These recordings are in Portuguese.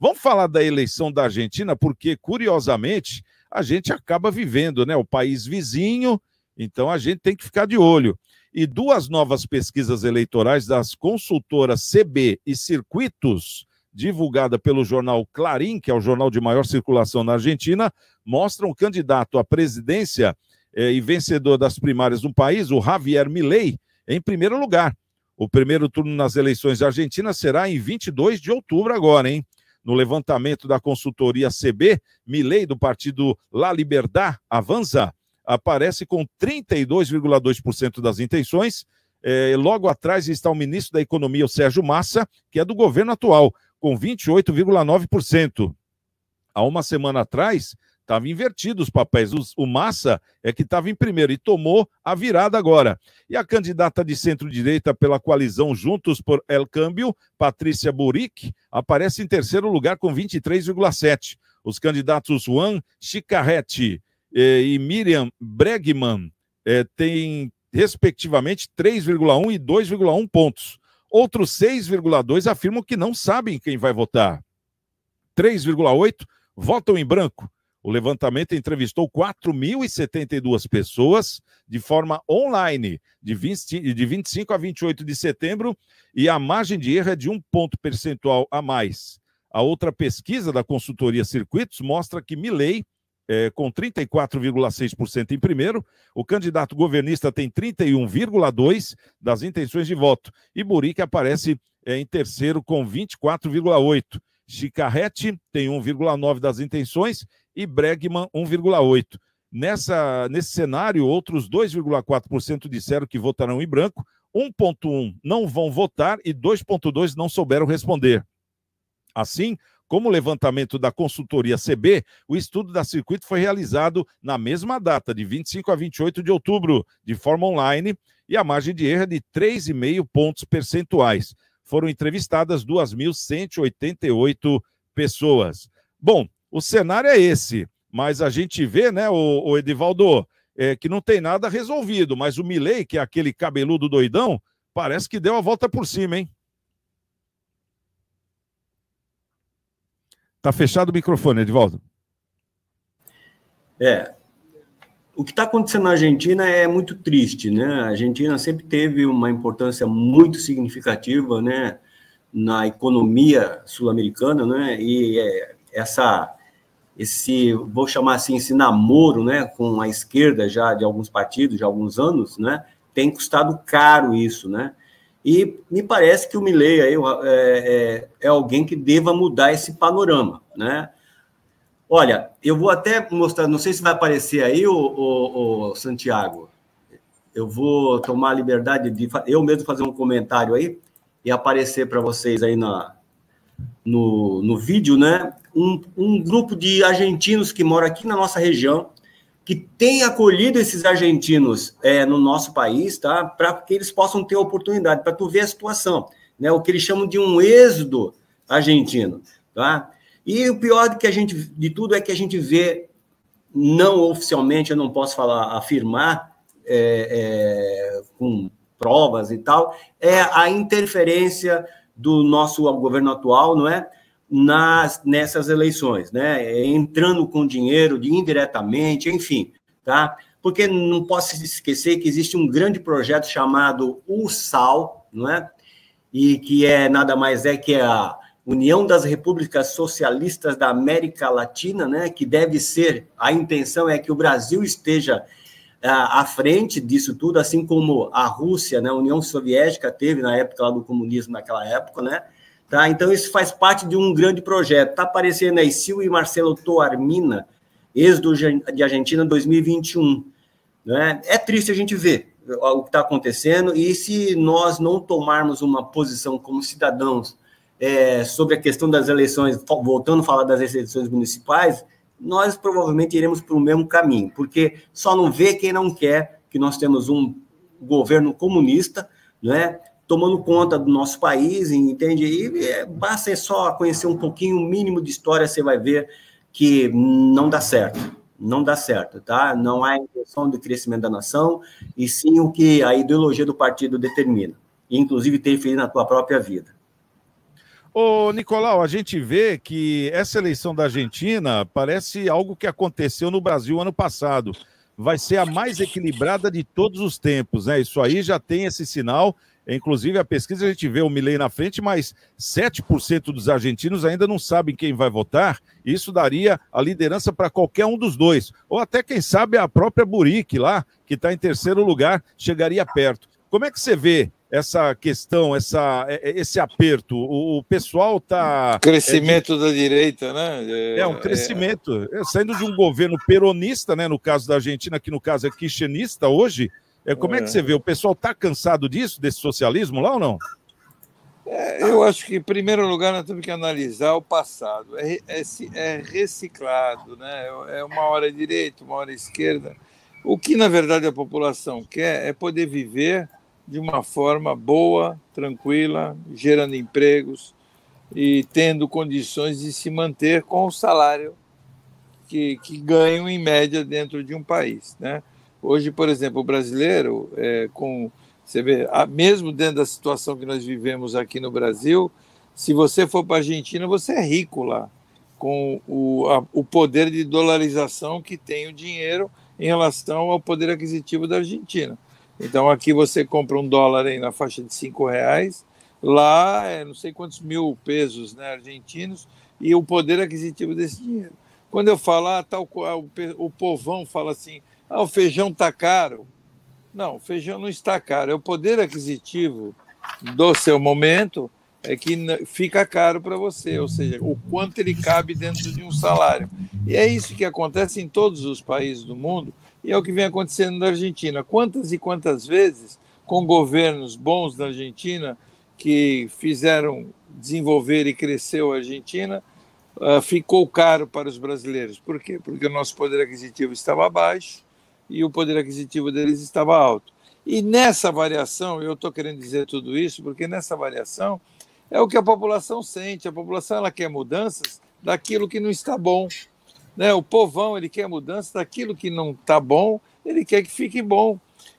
Vamos falar da eleição da Argentina, porque, curiosamente, a gente acaba vivendo, né? O país vizinho, então a gente tem que ficar de olho. E duas novas pesquisas eleitorais das consultoras CB e Circuitos, divulgada pelo jornal Clarim, que é o jornal de maior circulação na Argentina, mostram o candidato à presidência eh, e vencedor das primárias do país, o Javier Milei, em primeiro lugar. O primeiro turno nas eleições argentinas será em 22 de outubro agora, hein? No levantamento da consultoria CB, Milei, do partido La Liberdade, avança, aparece com 32,2% das intenções. É, logo atrás está o ministro da Economia, o Sérgio Massa, que é do governo atual, com 28,9%. Há uma semana atrás, Estava invertido os papéis. O Massa é que estava em primeiro e tomou a virada agora. E a candidata de centro-direita pela coalizão Juntos por El Câmbio, Patrícia Buric, aparece em terceiro lugar com 23,7. Os candidatos Juan Chicarretti eh, e Miriam Bregman eh, têm, respectivamente, 3,1 e 2,1 pontos. Outros 6,2 afirmam que não sabem quem vai votar. 3,8 votam em branco o levantamento entrevistou 4.072 pessoas de forma online, de, de 25 a 28 de setembro, e a margem de erro é de um ponto percentual a mais. A outra pesquisa da consultoria Circuitos mostra que Milley, é, com 34,6% em primeiro, o candidato governista tem 31,2% das intenções de voto, e Buric aparece é, em terceiro com 24,8%. Chicarrete tem 1,9 das intenções e Bregman 1,8%. Nessa, nesse cenário, outros 2,4% disseram que votarão em branco, 1,1% não vão votar e 2,2% não souberam responder. Assim, como o levantamento da consultoria CB, o estudo da circuito foi realizado na mesma data, de 25 a 28 de outubro, de forma online, e a margem de erro é de 3,5 pontos percentuais. Foram entrevistadas 2.188 pessoas. Bom, o cenário é esse. Mas a gente vê, né, o, o Edivaldo, é, que não tem nada resolvido. Mas o Milei, que é aquele cabeludo doidão, parece que deu a volta por cima, hein? Tá fechado o microfone, Edivaldo. É. O que está acontecendo na Argentina é muito triste, né? A Argentina sempre teve uma importância muito significativa, né, na economia sul-americana, né? E é, essa esse, vou chamar assim, esse namoro né, com a esquerda já de alguns partidos, de alguns anos, né, tem custado caro isso, né? E me parece que o Milley aí, é, é, é alguém que deva mudar esse panorama, né? Olha, eu vou até mostrar, não sei se vai aparecer aí, o, o, o Santiago. Eu vou tomar a liberdade de eu mesmo fazer um comentário aí e aparecer para vocês aí na, no, no vídeo, né? Um, um grupo de argentinos que mora aqui na nossa região, que tem acolhido esses argentinos é, no nosso país, tá? Para que eles possam ter oportunidade, para tu ver a situação, né? O que eles chamam de um êxodo argentino, tá? E o pior que a gente, de tudo é que a gente vê, não oficialmente, eu não posso falar, afirmar é, é, com provas e tal, é a interferência do nosso governo atual, não é? Nas, nessas eleições, né? Entrando com dinheiro de, indiretamente, enfim, tá? Porque não posso esquecer que existe um grande projeto chamado USAL, não é? E que é nada mais é que a União das Repúblicas Socialistas da América Latina, né? Que deve ser, a intenção é que o Brasil esteja é, à frente disso tudo, assim como a Rússia, né, a União Soviética teve na época do comunismo, naquela época, né? Tá? Então, isso faz parte de um grande projeto. Está aparecendo aí Sil e Marcelo Toarmina, ex do, de Argentina 2021. Né? É triste a gente ver o que está acontecendo e se nós não tomarmos uma posição como cidadãos é, sobre a questão das eleições, voltando a falar das eleições municipais, nós provavelmente iremos para o mesmo caminho, porque só não vê quem não quer que nós temos um governo comunista, é, tomando conta do nosso país, entende? E é, basta é só conhecer um pouquinho, o um mínimo de história, você vai ver que não dá certo, não dá certo, tá? Não há intenção de crescimento da nação, e sim o que a ideologia do partido determina, e inclusive tem na tua própria vida. Ô, Nicolau, a gente vê que essa eleição da Argentina parece algo que aconteceu no Brasil ano passado. Vai ser a mais equilibrada de todos os tempos, né? Isso aí já tem esse sinal. Inclusive, a pesquisa a gente vê o Milei na frente, mas 7% dos argentinos ainda não sabem quem vai votar. Isso daria a liderança para qualquer um dos dois. Ou até, quem sabe, a própria Burique lá, que está em terceiro lugar, chegaria perto. Como é que você vê essa questão, essa, é, é, esse aperto? O, o pessoal está. É, crescimento é, da direita, né? É, é um crescimento. É... Saindo de um governo peronista, né? No caso da Argentina, que no caso é kirchnerista hoje. É, como é. que você vê? O pessoal está cansado disso, desse socialismo lá ou não? eu acho que, em primeiro lugar, nós temos que analisar o passado. É, é reciclado, né? É uma hora direita, uma hora esquerda. O que, na verdade, a população quer é poder viver de uma forma boa, tranquila, gerando empregos e tendo condições de se manter com o salário que, que ganham em média dentro de um país. Né? Hoje, por exemplo, o brasileiro, é, com, você vê, mesmo dentro da situação que nós vivemos aqui no Brasil, se você for para a Argentina, você é rico lá, com o, a, o poder de dolarização que tem o dinheiro em relação ao poder aquisitivo da Argentina. Então aqui você compra um dólar aí na faixa de cinco reais, lá é não sei quantos mil pesos né, argentinos e o poder aquisitivo desse dinheiro. Quando eu falar, ah, tal, ah, o povão fala assim, ah, o feijão está caro. Não, o feijão não está caro, é o poder aquisitivo do seu momento é que fica caro para você, ou seja, o quanto ele cabe dentro de um salário. E é isso que acontece em todos os países do mundo, e é o que vem acontecendo na Argentina. Quantas e quantas vezes, com governos bons na Argentina, que fizeram desenvolver e crescer a Argentina, ah, ficou caro para os brasileiros. Por quê? Porque o nosso poder aquisitivo estava baixo e o poder aquisitivo deles estava alto. E nessa variação, eu estou querendo dizer tudo isso, porque nessa variação é o que a população sente. A população ela quer mudanças daquilo que não está bom. Né? O povão ele quer mudança daquilo que não está bom, ele quer que fique bom.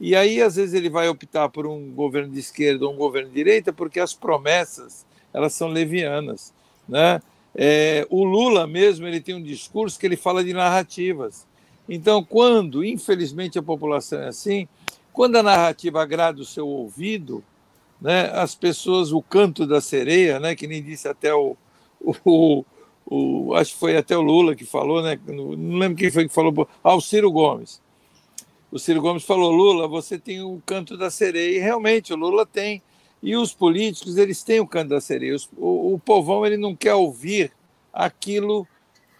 E aí, às vezes, ele vai optar por um governo de esquerda ou um governo de direita, porque as promessas elas são levianas. Né? É, o Lula mesmo ele tem um discurso que ele fala de narrativas. Então, quando, infelizmente, a população é assim, quando a narrativa agrada o seu ouvido, né, as pessoas, o canto da sereia, né, que nem disse até o, o, o, acho que foi até o Lula que falou, né? Não lembro quem foi que falou. Ah, o Ciro Gomes. O Ciro Gomes falou: Lula, você tem o canto da sereia. E realmente, o Lula tem. E os políticos, eles têm o canto da sereia. O, o povão, ele não quer ouvir aquilo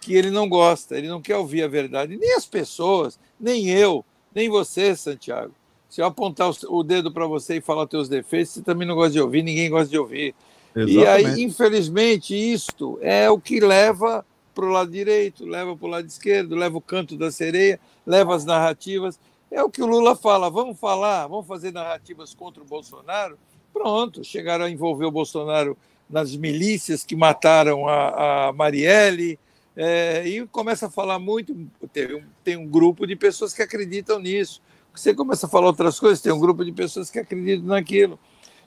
que ele não gosta, ele não quer ouvir a verdade. Nem as pessoas, nem eu, nem você, Santiago. Se eu apontar o dedo para você e falar teus defeitos, você também não gosta de ouvir, ninguém gosta de ouvir. Exatamente. E aí, infelizmente, isto é o que leva para o lado direito, leva para o lado esquerdo, leva o canto da sereia, leva as narrativas. É o que o Lula fala: vamos falar, vamos fazer narrativas contra o Bolsonaro. Pronto, chegaram a envolver o Bolsonaro nas milícias que mataram a, a Marielle. É, e começa a falar muito. Tem um, tem um grupo de pessoas que acreditam nisso. Você começa a falar outras coisas, tem um grupo de pessoas que acreditam naquilo.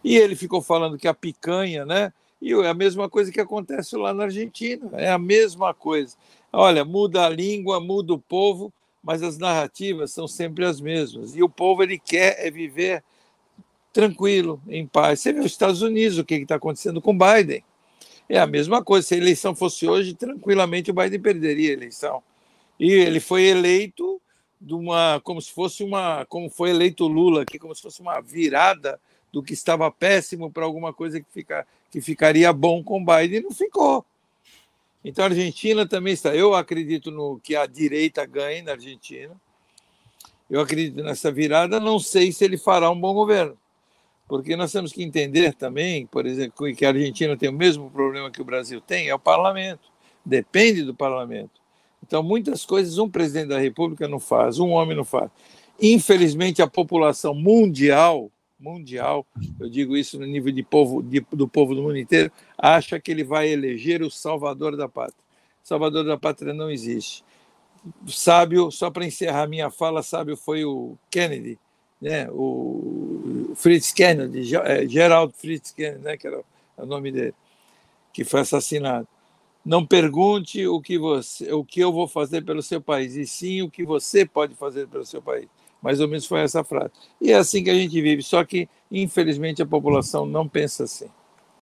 E ele ficou falando que a picanha, né? E é a mesma coisa que acontece lá na Argentina, é a mesma coisa. Olha, muda a língua, muda o povo, mas as narrativas são sempre as mesmas. E o povo ele quer é viver tranquilo, em paz. Você vê os Estados Unidos, o que está acontecendo com Biden. É a mesma coisa. Se a eleição fosse hoje, tranquilamente o Biden perderia a eleição. E ele foi eleito de uma, como se fosse uma, como foi eleito Lula aqui, como se fosse uma virada do que estava péssimo para alguma coisa que, fica, que ficaria bom com Biden, não ficou. Então a Argentina também está. Eu acredito no que a direita ganhe na Argentina. Eu acredito nessa virada. Não sei se ele fará um bom governo, porque nós temos que entender também, por exemplo, que a Argentina tem o mesmo problema que o Brasil tem, é o parlamento. Depende do parlamento. Então muitas coisas um presidente da República não faz, um homem não faz. Infelizmente a população mundial mundial, eu digo isso no nível de povo, de, do povo do mundo inteiro, acha que ele vai eleger o salvador da pátria. Salvador da pátria não existe. Sábio, só para encerrar minha fala, sábio foi o Kennedy, né? o Fritz Kennedy, é, Gerald Fritz Kennedy, né? que era o nome dele, que foi assassinado. Não pergunte o que, você, o que eu vou fazer pelo seu país, e sim o que você pode fazer pelo seu país. Mais ou menos foi essa frase. E é assim que a gente vive, só que, infelizmente, a população não pensa assim.